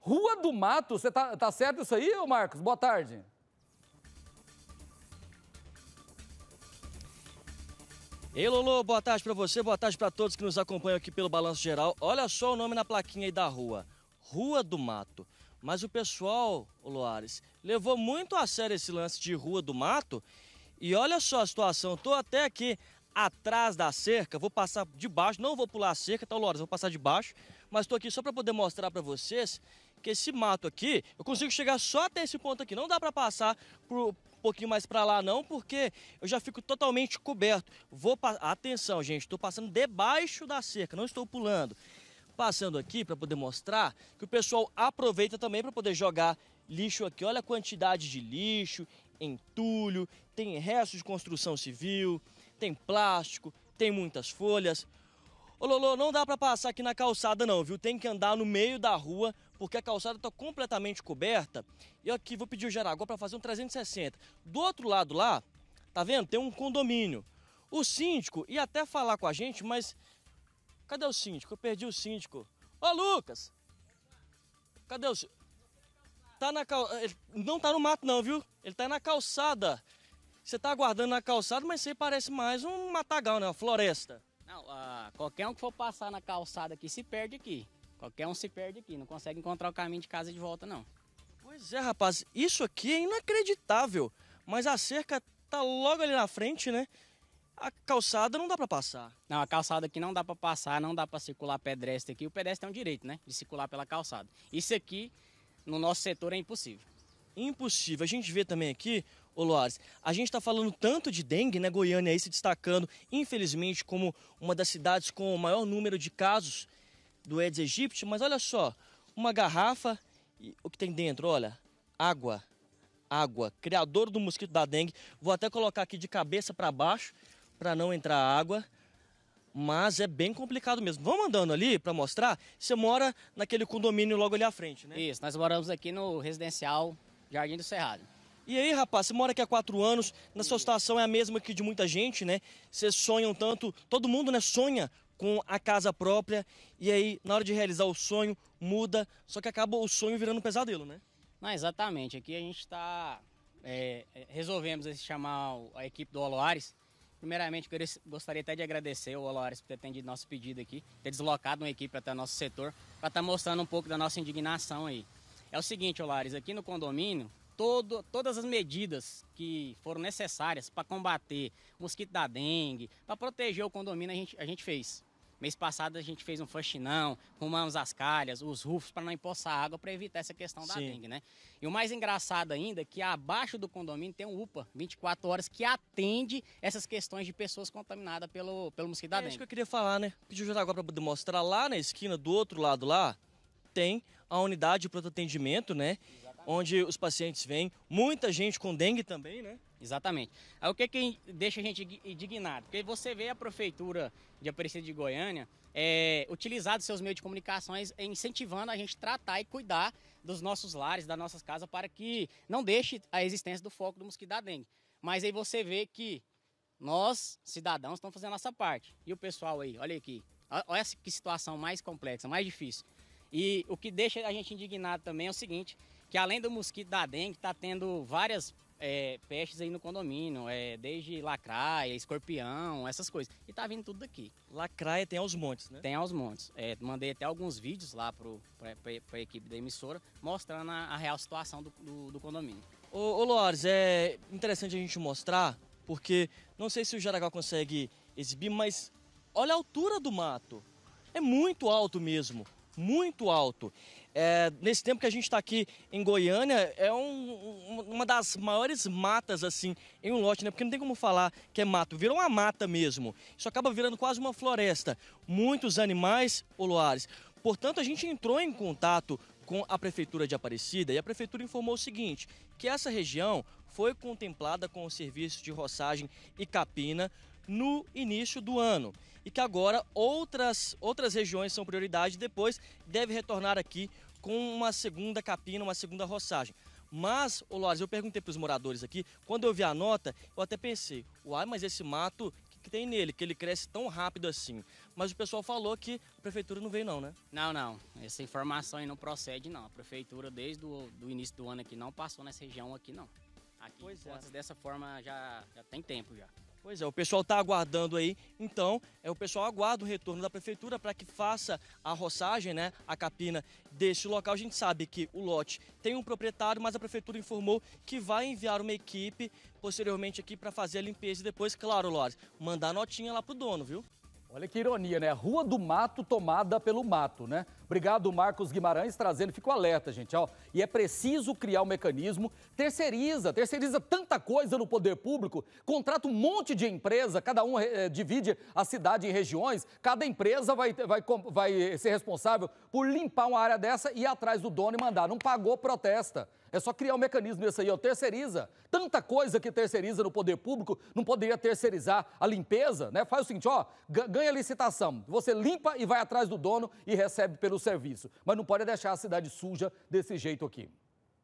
Rua do Mato, você tá, tá certo isso aí, Marcos? Boa tarde. Ei, Lolo, boa tarde para você, boa tarde para todos que nos acompanham aqui pelo Balanço Geral. Olha só o nome na plaquinha aí da rua, Rua do Mato. Mas o pessoal, Loares, levou muito a sério esse lance de Rua do Mato. E olha só a situação, Estou até aqui atrás da cerca, vou passar de baixo, não vou pular a cerca, tá, Loares? Vou passar de baixo, mas estou aqui só para poder mostrar para vocês porque esse mato aqui, eu consigo chegar só até esse ponto aqui. Não dá para passar por, um pouquinho mais para lá não, porque eu já fico totalmente coberto. Vou atenção, gente, estou passando debaixo da cerca, não estou pulando. Passando aqui para poder mostrar que o pessoal aproveita também para poder jogar lixo aqui. Olha a quantidade de lixo, entulho, tem restos de construção civil, tem plástico, tem muitas folhas. Ô Lolo, não dá para passar aqui na calçada não, viu? Tem que andar no meio da rua porque a calçada está completamente coberta. E aqui vou pedir o Jaraguá para fazer um 360. Do outro lado lá, tá vendo? Tem um condomínio. O síndico ia até falar com a gente, mas cadê o síndico? Eu perdi o síndico. Ô Lucas! Cadê o síndico? Tá na cal... Ele não tá no mato não, viu? Ele tá na calçada. Você tá aguardando na calçada, mas aí parece mais um matagal, né? Uma floresta. Não, ah, qualquer um que for passar na calçada aqui se perde aqui. Qualquer um se perde aqui, não consegue encontrar o caminho de casa de volta, não. Pois é, rapaz, isso aqui é inacreditável. Mas a cerca tá logo ali na frente, né? A calçada não dá para passar. Não, a calçada aqui não dá para passar, não dá para circular pedestre aqui. O pedestre tem é um direito, né, de circular pela calçada. Isso aqui no nosso setor é impossível. Impossível. A gente vê também aqui, ô Luares, a gente está falando tanto de dengue, né? Goiânia aí se destacando, infelizmente, como uma das cidades com o maior número de casos do Eds aegypti, mas olha só, uma garrafa, e o que tem dentro, olha, água, água, criador do mosquito da dengue. Vou até colocar aqui de cabeça para baixo para não entrar água, mas é bem complicado mesmo. Vamos andando ali para mostrar. Você mora naquele condomínio logo ali à frente, né? Isso, nós moramos aqui no residencial Jardim do Cerrado. E aí, rapaz, você mora aqui há quatro anos, na sua situação é a mesma que de muita gente, né? Vocês sonham tanto, todo mundo né, sonha com a casa própria e aí na hora de realizar o sonho muda, só que acaba o sonho virando um pesadelo, né? Não, exatamente. Aqui a gente está é, é, resolvemos chamar a equipe do Oloares. Primeiramente, gostaria até de agradecer ao Oloares por ter atendido nosso pedido aqui, ter deslocado uma equipe até nosso setor, para estar tá mostrando um pouco da nossa indignação aí. É o seguinte, Oloares, aqui no condomínio, todo, todas as medidas que foram necessárias para combater o mosquito da dengue, para proteger o condomínio, a gente, a gente fez. Mês passado a gente fez um faxinão, arrumamos as calhas, os rufos para não empoçar água para evitar essa questão da dengue, né? E o mais engraçado ainda é que abaixo do condomínio tem um UPA 24 horas que atende essas questões de pessoas contaminadas pelo, pelo mosquito é, da dengue. isso que eu queria falar, né? Pediu já agora para demonstrar lá na esquina do outro lado lá, tem a unidade de pronto atendimento, né? Exatamente. Onde os pacientes vêm, muita gente com dengue também, né? Exatamente. Aí o que, que deixa a gente indignado? Porque você vê a prefeitura de Aparecida de Goiânia é, utilizando seus meios de comunicações é, incentivando a gente tratar e cuidar dos nossos lares, das nossas casas, para que não deixe a existência do foco do mosquito da dengue. Mas aí você vê que nós, cidadãos, estamos fazendo a nossa parte. E o pessoal aí, olha aqui. Olha que situação mais complexa, mais difícil. E o que deixa a gente indignado também é o seguinte, que além do mosquito da dengue, está tendo várias é, pestes aí no condomínio, é, desde lacraia, escorpião, essas coisas. E tá vindo tudo daqui. Lacraia tem aos montes, né? Tem aos montes. É, mandei até alguns vídeos lá pro, pra, equipe da emissora, mostrando a, a real situação do, do, do, condomínio. Ô, ô Lores, é interessante a gente mostrar, porque não sei se o Jaraguá consegue exibir, mas olha a altura do mato. É muito alto mesmo, muito alto. É, nesse tempo que a gente está aqui em Goiânia, é um, uma das maiores matas, assim, em um lote, né? Porque não tem como falar que é mato, virou uma mata mesmo. Isso acaba virando quase uma floresta. Muitos animais poluares. Portanto, a gente entrou em contato com a Prefeitura de Aparecida e a Prefeitura informou o seguinte, que essa região foi contemplada com o serviço de roçagem e capina no início do ano e que agora outras, outras regiões são prioridade depois deve retornar aqui com uma segunda capina, uma segunda roçagem. Mas, ô Lores, eu perguntei para os moradores aqui, quando eu vi a nota, eu até pensei, uai, mas esse mato que tem nele, que ele cresce tão rápido assim. Mas o pessoal falou que a prefeitura não veio não, né? Não, não. Essa informação aí não procede não. A prefeitura desde o do início do ano aqui não passou nessa região aqui não. Aqui pois é. dessa forma já, já tem tempo já. Pois é, o pessoal está aguardando aí, então é o pessoal aguarda o retorno da prefeitura para que faça a roçagem, né, a capina deste local. A gente sabe que o lote tem um proprietário, mas a prefeitura informou que vai enviar uma equipe posteriormente aqui para fazer a limpeza e depois, claro, Lores, mandar notinha lá pro dono, viu? Olha que ironia, né? Rua do Mato tomada pelo mato, né? Obrigado, Marcos Guimarães, trazendo. Fico alerta, gente. Ó, e é preciso criar um mecanismo. Terceiriza, terceiriza tanta coisa no poder público. Contrata um monte de empresa, cada um é, divide a cidade em regiões. Cada empresa vai, vai, vai ser responsável por limpar uma área dessa e ir atrás do dono e mandar. Não pagou, protesta. É só criar um mecanismo desse aí, ó, terceiriza. Tanta coisa que terceiriza no poder público, não poderia terceirizar a limpeza, né? Faz o seguinte, ó, ganha licitação. Você limpa e vai atrás do dono e recebe pelo serviço. Mas não pode deixar a cidade suja desse jeito aqui.